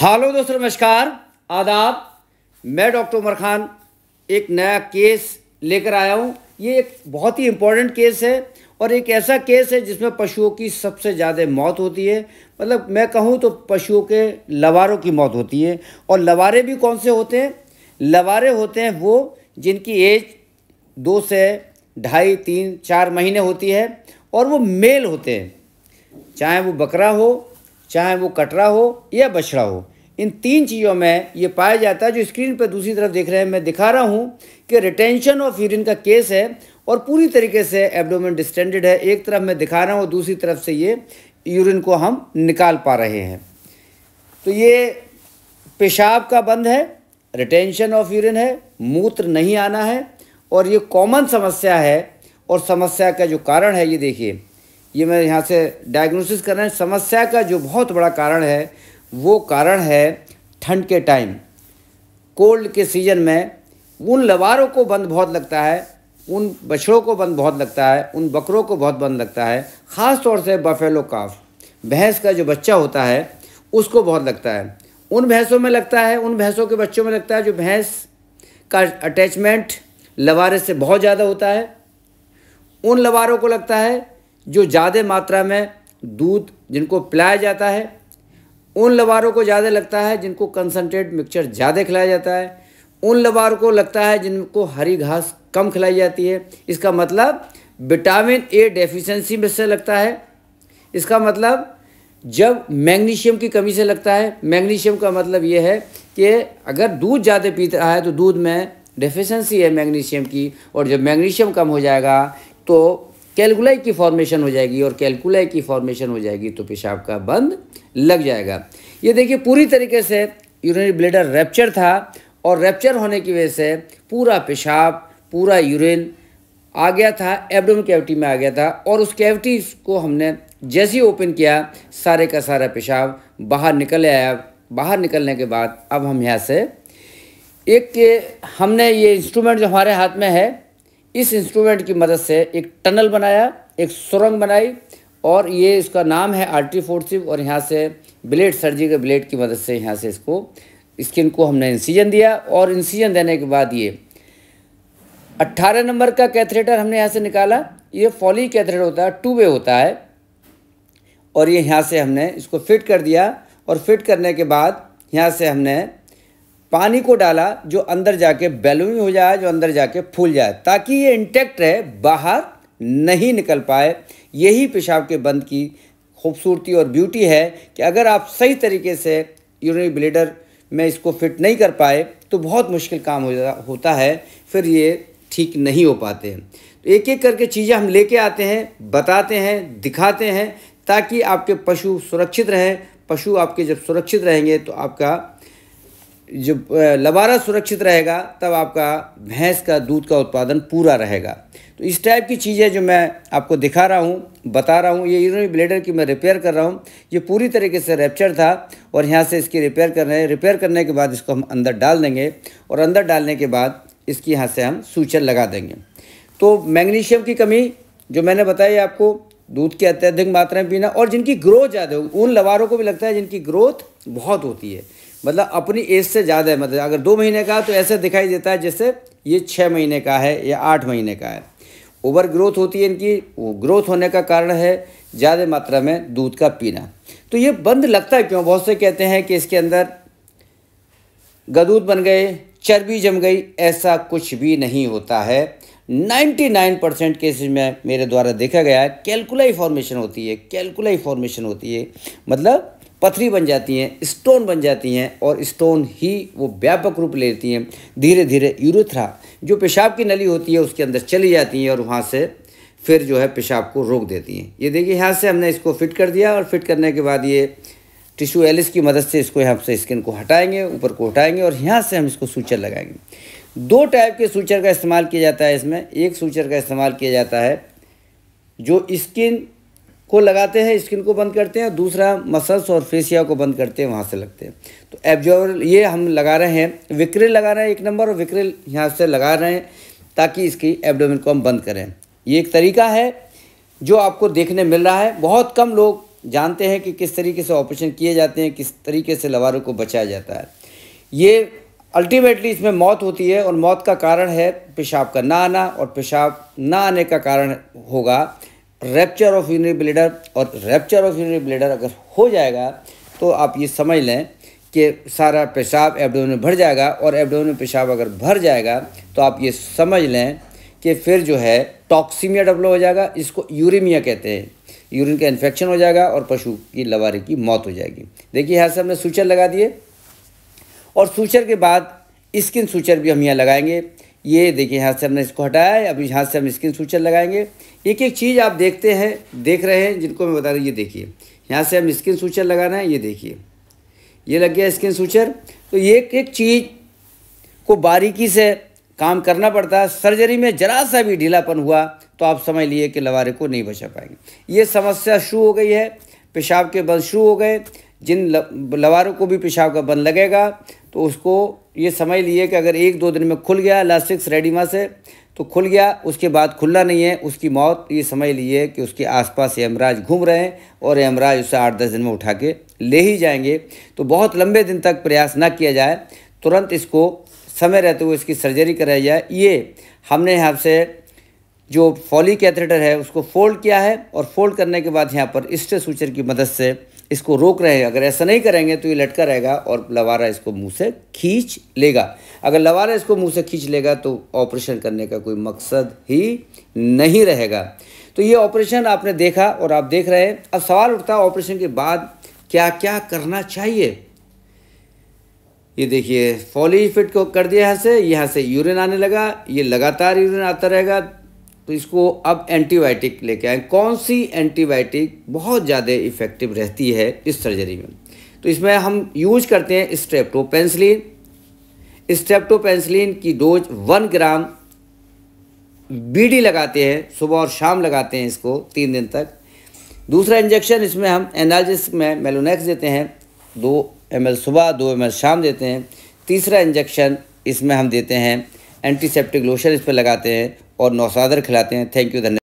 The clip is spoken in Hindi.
हेलो दोस्तों नमस्कार आदाब मैं डॉक्टर उमर खान एक नया केस लेकर आया हूँ ये एक बहुत ही इम्पोर्टेंट केस है और एक ऐसा केस है जिसमें पशुओं की सबसे ज़्यादा मौत होती है मतलब मैं कहूँ तो पशुओं के लवारों की मौत होती है और लवारे भी कौन से होते हैं लवारे होते हैं वो जिनकी एज दो से ढाई तीन चार महीने होती है और वो मेल होते हैं चाहे वो बकरा हो चाहे वो कटरा हो या बछड़ा हो इन तीन चीज़ों में ये पाया जाता है जो स्क्रीन पर दूसरी तरफ देख रहे हैं मैं दिखा रहा हूँ कि रिटेंशन ऑफ यूरिन का केस है और पूरी तरीके से एब्डोमेन डिस्टेंडेड है एक तरफ मैं दिखा रहा हूँ और दूसरी तरफ से ये यूरिन को हम निकाल पा रहे हैं तो ये पेशाब का बंद है रिटेंशन ऑफ यूरिन है मूत्र नहीं आना है और ये कॉमन समस्या है और समस्या का जो कारण है ये देखिए ये मैं यहाँ से डायग्नोसिस कर रहे हैं समस्या का जो बहुत बड़ा कारण है वो कारण है ठंड के टाइम कोल्ड के सीज़न में उन लवारों को बंद बहुत लगता है उन बछड़ों को बंद बहुत लगता है उन बकरों को बहुत बंद लगता है ख़ास तौर से बफेलो काफ भैंस का जो बच्चा होता है उसको बहुत लगता है उन भैंसों में लगता है उन भैंसों के बच्चों में लगता है जो भैंस का अटैचमेंट लवारे से बहुत ज़्यादा होता है उन लवारों को लगता है जो ज़्यादा मात्रा में दूध जिनको पिलाया जाता है उन लवारों को ज़्यादा लगता है जिनको कंसनट्रेट मिक्सचर ज़्यादा खिलाया जाता है उन लवार को लगता है जिनको हरी घास कम खिलाई जाती है इसका मतलब विटामिन ए डेफिशिएंसी में से लगता है इसका मतलब जब मैग्नीशियम की कमी से लगता है मैग्नीशियम का मतलब ये है कि अगर दूध ज़्यादा पी रहा है तो दूध में डेफिशिएंसी है मैग्नीशियम की और जब मैग्नीशियम कम हो जाएगा तो कैलकुलाई की फॉर्मेशन हो जाएगी और कैलकुलाई की फॉर्मेशन हो जाएगी तो पेशाब का बंद लग जाएगा ये देखिए पूरी तरीके से यूरिनरी ब्लेडर रैप्चर था और रैप्चर होने की वजह से पूरा पेशाब पूरा यूरिन आ गया था एबडोम कैविटी में आ गया था और उस कैविटी को हमने जैसे ही ओपन किया सारे का सारा पेशाब बाहर निकल आया बाहर निकलने के बाद अब हम यहाँ से एक हमने ये इंस्ट्रूमेंट जो हमारे हाथ में है इस इंस्ट्रूमेंट की मदद से एक टनल बनाया एक सुरंग बनाई और ये इसका नाम है आर्टी फोर्सिव और यहाँ से ब्लेड सर्जी के ब्लेड की मदद से यहाँ से इसको स्किन को हमने इंसीजन दिया और इंसीजन देने के बाद ये 18 नंबर का कैथरेटर हमने यहाँ से निकाला ये फॉली कैथरेटर होता है टू वे होता है और ये यहाँ से हमने इसको फिट कर दिया और फिट करने के बाद यहाँ से हमने पानी को डाला जो अंदर जाके बैलून हो जाए जो अंदर जाके फूल जाए ताकि ये इंटेक्ट रहे बाहर नहीं निकल पाए यही पेशाब के बंद की खूबसूरती और ब्यूटी है कि अगर आप सही तरीके से यूरिनरी ब्लेडर में इसको फिट नहीं कर पाए तो बहुत मुश्किल काम हो जा होता है फिर ये ठीक नहीं हो पाते हैं तो एक एक करके चीज़ें हम लेके आते हैं बताते हैं दिखाते हैं ताकि आपके पशु सुरक्षित रहें पशु आपके जब सुरक्षित रहेंगे तो आपका जब लबारा सुरक्षित रहेगा तब आपका भैंस का दूध का उत्पादन पूरा रहेगा तो इस टाइप की चीज़ें जो मैं आपको दिखा रहा हूँ बता रहा हूँ ये इन ब्लेडर की मैं रिपेयर कर रहा हूँ ये पूरी तरीके से रैप्चर था और यहाँ से इसकी रिपेयर कर रहे हैं रिपेयर करने के बाद इसको हम अंदर डाल देंगे और अंदर डालने के बाद इसकी यहाँ से हम सूचर लगा देंगे तो मैग्नीशियम की कमी जो मैंने बताई आपको दूध की अत्यधिक मात्रा में पीना और जिनकी ग्रोथ ज़्यादा होगी उन लवारों को भी लगता है जिनकी ग्रोथ बहुत होती है मतलब अपनी एज से ज़्यादा है मतलब अगर दो महीने का तो ऐसे दिखाई देता है जैसे ये छः महीने का है या आठ महीने का है ओवर ग्रोथ होती है इनकी वो ग्रोथ होने का कारण है ज़्यादा मात्रा में दूध का पीना तो ये बंद लगता है क्यों बहुत से कहते हैं कि इसके अंदर गदूद बन गए चर्बी जम गई ऐसा कुछ भी नहीं होता है 99 परसेंट केसेज में मेरे द्वारा देखा गया है कैलकुलाई फॉर्मेशन होती है कैलकुलाई फॉर्मेशन होती है मतलब पथरी बन जाती हैं स्टोन बन जाती हैं और स्टोन ही वो व्यापक रूप लेती हैं धीरे धीरे यूरेथ्रा जो पेशाब की नली होती है उसके अंदर चली जाती हैं और वहाँ से फिर जो है पेशाब को रोक देती हैं ये देखिए यहाँ से हमने इसको फिट कर दिया और फिट करने के बाद ये टिश्यू एलिस की मदद से इसको यहाँ से स्किन को हटाएंगे ऊपर को हटाएंगे और यहाँ से हम इसको सूचर लगाएंगे दो टाइप के सूचर का इस्तेमाल किया जाता है इसमें एक सूचर का इस्तेमाल किया जाता है जो स्किन को लगाते हैं स्किन को बंद करते हैं और दूसरा मसल्स और फेसिया को बंद करते हैं वहाँ से लगते हैं तो एब्जॉर्वर ये हम लगा रहे हैं विक्रे लगा रहे हैं एक नंबर और विक्रे यहाँ से लगा रहे हैं ताकि इसकी एब्डोमिन को हम बंद करें ये एक तरीका है जो आपको देखने मिल रहा है बहुत कम लोग जानते हैं कि किस तरीके से ऑपरेशन किए जाते हैं किस तरीके से लवारों को बचाया जाता है ये अल्टीमेटली इसमें मौत होती है और मौत का कारण है पेशाब का ना आना और पेशाब ना आने का कारण होगा रैप्चर ऑफ यूनरी ब्लेडर और रैप्चर ऑफ यूनरी ब्लेडर अगर हो जाएगा तो आप ये समझ लें कि सारा पेशाब एब्डोमेन में भर जाएगा और में पेशाब अगर भर जाएगा तो आप ये समझ लें कि फिर जो है टॉक्सीमिया डेवलप हो जाएगा इसको यूरिमिया कहते हैं यूरिन का इन्फेक्शन हो जाएगा और पशु की लवारी की मौत हो जाएगी देखिए यहाँ से हमने सूचर लगा दिए और सूचर के बाद स्किन सूचर भी हम यहाँ लगाएंगे ये देखिए यहाँ से हमने इसको हटाया है अब यहाँ से हम स्किन सूचर लगाएंगे एक एक चीज़ आप देखते हैं देख रहे हैं जिनको मैं बता रही ये देखिए यहाँ से हम स्किन सूचर लगाना है ये देखिए ये लग गया स्किन सूचर तो एक एक चीज़ को बारीकी से काम करना पड़ता है सर्जरी में जरा सा भी ढीलापन हुआ तो आप समझ लिए कि लवारे को नहीं बचा पाएंगे ये समस्या शुरू हो गई है पेशाब के बंद शुरू हो गए जिन लवारों को भी पेशाब का बंद लगेगा तो उसको ये समझ लिए कि अगर एक दो दिन में खुल गया लास्टिक्स रेडिमा से तो खुल गया उसके बाद खुलना नहीं है उसकी मौत ये समझ है कि उसके आसपास यमराज घूम रहे हैं और यमराज उसे आठ दस दिन में उठा के ले ही जाएंगे तो बहुत लंबे दिन तक प्रयास ना किया जाए तुरंत इसको समय रहते हुए इसकी सर्जरी कराई जाए ये हमने यहाँ से जो फॉली कैथेटर है उसको फोल्ड किया है और फोल्ड करने के बाद यहाँ पर स्टे सूचर की मदद से इसको रोक रहे हैं अगर ऐसा नहीं करेंगे तो ये लटका रहेगा और लवारा इसको मुंह से खींच लेगा अगर लवारा इसको मुंह से खींच लेगा तो ऑपरेशन करने का कोई मकसद ही नहीं रहेगा तो ये ऑपरेशन आपने देखा और आप देख रहे हैं अब सवाल उठता है ऑपरेशन के बाद क्या क्या करना चाहिए ये देखिए फॉली फिट को कर दिया यहाँ से यहाँ से यूरिन आने लगा ये लगातार यूरिन आता रहेगा तो इसको अब एंटीबायोटिक लेके आए कौन सी एंटीबायोटिक बहुत ज़्यादा इफ़ेक्टिव रहती है इस सर्जरी में तो इसमें हम यूज करते हैं स्ट्रेप्टोपेंसिलिन स्ट्रेप्टोपेंसिलिन की डोज वन ग्राम बीडी लगाते हैं सुबह और शाम लगाते हैं इसको तीन दिन तक दूसरा इंजेक्शन इसमें हम एनालिस में मेलोनेक्स देते हैं दो एम सुबह दो एम शाम देते हैं तीसरा इंजेक्शन इसमें हम देते हैं एंटीसेप्टिक लोशन इस पर लगाते हैं और नौसादर खिलाते हैं थैंक यू धन्यवाद